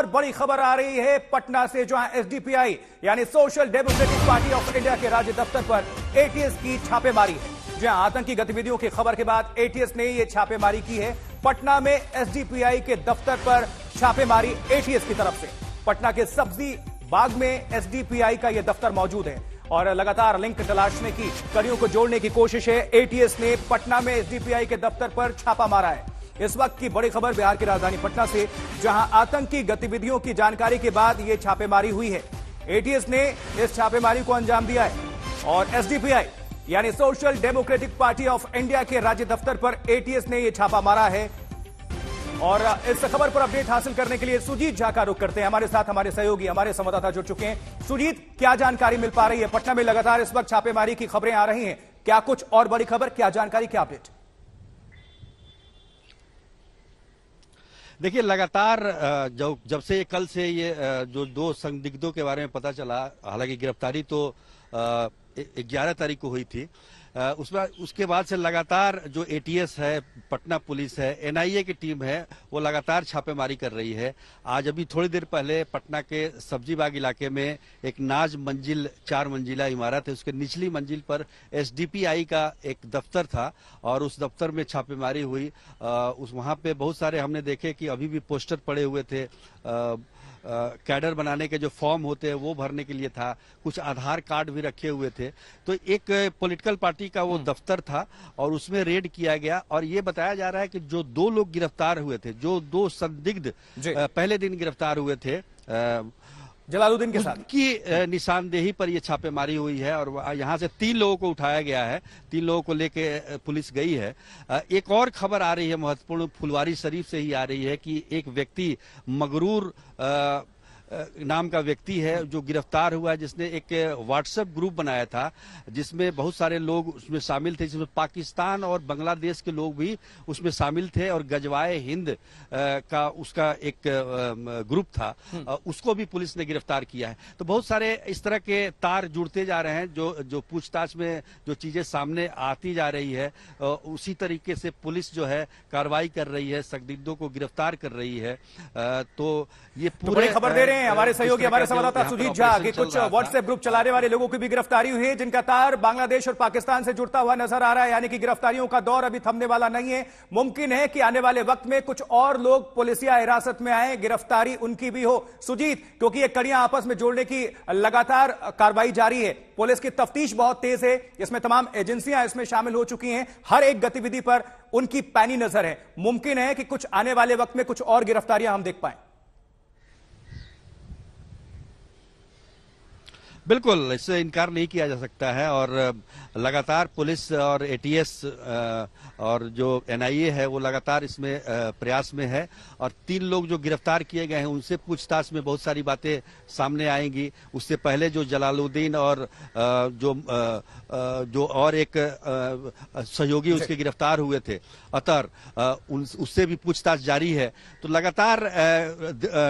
और बड़ी खबर आ रही है पटना से जहां एसडीपीआई यानी social democratic party of India के राज्य दफ्तर पर एटीएस की छापेमारी है जहां आतंकी गतिविधियों की खबर के बाद एटीएस ने यह छापेमारी की है पटना में एसडीपीआई के दफ्तर पर छापेमारी एटीएस की तरफ से पटना के सब्जी बाग में एसडीपीआई का यह दफ्तर मौजूद है और लगातार लिंक तलाशने की कड़ियों को जोड़ने की कोशिश है एटीएस ने पटना में एसडीपीआई के दफ्तर पर छापा मारा है इस वक्त की बड़ी खबर बिहार की राजधानी पटना से जहां आतंकी गतिविधियों की जानकारी के बाद ये छापेमारी हुई है एटीएस ने इस छापेमारी को अंजाम दिया है और एसडीपीआई यानी social democratic party of India के राज्य दफ्तर पर एटीएस ने यह छापा मारा है और इस खबर पर अपडेट हासिल करने के लिए सुजीत झा का रुख करते हैं हमारे साथ हमारे सहयोगी हमारे संवाददाता जुड़ चुके हैं सुजीत क्या जानकारी मिल पा रही है पटना में लगातार इस वक्त छापेमारी की खबरें आ रही हैं क्या कुछ और बड़ी खबर क्या जानकारी क्या अपडेट देखिए लगातार जब जब से कल से ये जो दो संदिग्धों के बारे में पता चला हालांकि गिरफ्तारी तो ग्यारह तारीख को हुई थी उसमें उसके बाद से लगातार जो एटीएस है पटना पुलिस है एनआईए की टीम है वो लगातार छापेमारी कर रही है आज अभी थोड़ी देर पहले पटना के सब्जीबाग इलाके में एक नाज मंजिल चार मंजिला इमारत है उसके निचली मंजिल पर एसडीपीआई का एक दफ्तर था और उस दफ्तर में छापेमारी हुई आ, उस वहाँ पे बहुत सारे हमने देखे कि अभी भी पोस्टर पड़े हुए थे आ, कैडर बनाने के जो फॉर्म होते हैं वो भरने के लिए था कुछ आधार कार्ड भी रखे हुए थे तो एक पॉलिटिकल पार्टी पार्टी का वो हम्म। दफ्तर था और उसमें रेड किया गया और ये बताया जा रहा है कि जो दो लोग गिरफ्तार हुए थे जो दो संदिग्ध पहले दिन गिरफ्तार हुए थे जलालुद्दीन के साथ की निशानदेही पर यह छापेमारी हुई है और यहाँ से तीन लोगों को उठाया गया है तीन लोगों को लेके पुलिस गई है एक और खबर आ रही है महत्वपूर्ण फुलवारी शरीफ से ही आ रही है कि एक व्यक्ति मगरूर आ, नाम का व्यक्ति है जो गिरफ्तार हुआ है जिसने एक व्हाट्सएप ग्रुप बनाया था जिसमें बहुत सारे लोग उसमें शामिल थे जिसमें पाकिस्तान और बांग्लादेश के लोग भी उसमें शामिल थे और गजवाए हिंद का उसका एक ग्रुप था हम्म। उसको भी पुलिस ने गिरफ्तार किया है तो बहुत सारे इस तरह के तार जुड़ते जा रहे हैं जो जो पूछताछ में जो चीजें सामने आती जा रही है उसी तरीके से पुलिस जो है कार्रवाई कर रही है संदिग्धों को गिरफ्तार कर रही है तो ये तो पूरी खबर दे रहे हैं हैं हमारे सहयोगी हमारे संवाददाता सुजीत झा के कुछ व्हाट्सएप ग्रुप चलाने वाले लोगों की भी गिरफ्तारी हुई है जिनका तार बांग्लादेश और पाकिस्तान से जुड़ता हुआ नजर आ रहा है यानी कि गिरफ्तारियों का दौर अभी थमने वाला नहीं है मुमकिन है कि आने वाले वक्त में कुछ और लोग पुलिसिया हिरासत में आए गिरफ्तारी उनकी भी हो सुजीत क्योंकि ये कड़ियां आपस में जोड़ने की लगातार कार्रवाई जारी है पुलिस की तफ्तीश बहुत तेज है इसमें तमाम एजेंसियां इसमें शामिल हो चुकी हैं हर एक गतिविधि पर उनकी पैनी नजर है मुमकिन है कि कुछ आने वाले वक्त में कुछ और गिरफ्तारियां हम देख पाए बिल्कुल इससे इनकार नहीं किया जा सकता है और लगातार पुलिस और एटीएस और जो एनआईए है वो लगातार इसमें प्रयास में है और तीन लोग जो गिरफ्तार किए गए हैं उनसे पूछताछ में बहुत सारी बातें सामने आएंगी उससे पहले जो जलालुद्दीन और जो जो और एक सहयोगी अच्छा। उसके गिरफ्तार हुए थे अतर उससे भी पूछताछ जारी है तो लगातार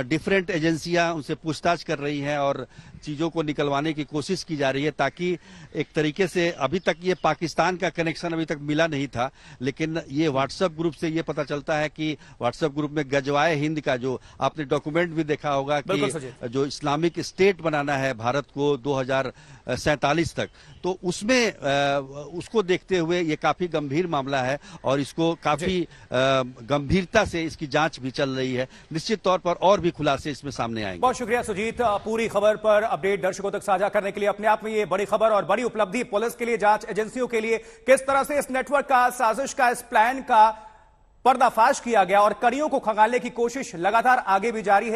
डिफरेंट एजेंसियां उनसे पूछताछ कर रही हैं और चीज़ों को निकलवाने की कोशिश की जा रही है ताकि एक तरीके से अभी तक ये पाकिस्तान का कनेक्शन अभी तक मिला नहीं था लेकिन ये व्हाट्सएप ग्रुप से ये पता चलता है कि व्हाट्सएप ग्रुप में गजवाए हिंद का जो आपने डॉक्यूमेंट भी देखा होगा कि जो इस्लामिक स्टेट बनाना है भारत को दो तक तो उसमें उसको देखते हुए ये काफ़ी गंभीर मामला है और इसको काफ़ी गंभीरता से इसकी जांच भी चल रही है निश्चित तौर पर और भी खुलासे इसमें सामने आएंगे बहुत शुक्रिया सुजीत पूरी खबर पर अपडेट दर्शकों तक साझा करने के लिए अपने आप में ये बड़ी खबर और बड़ी उपलब्धि पुलिस के लिए जांच एजेंसियों के लिए किस तरह से इस नेटवर्क का साजिश का इस प्लान का पर्दाफाश किया गया और कड़ियों को खंगालने की कोशिश लगातार आगे भी जारी है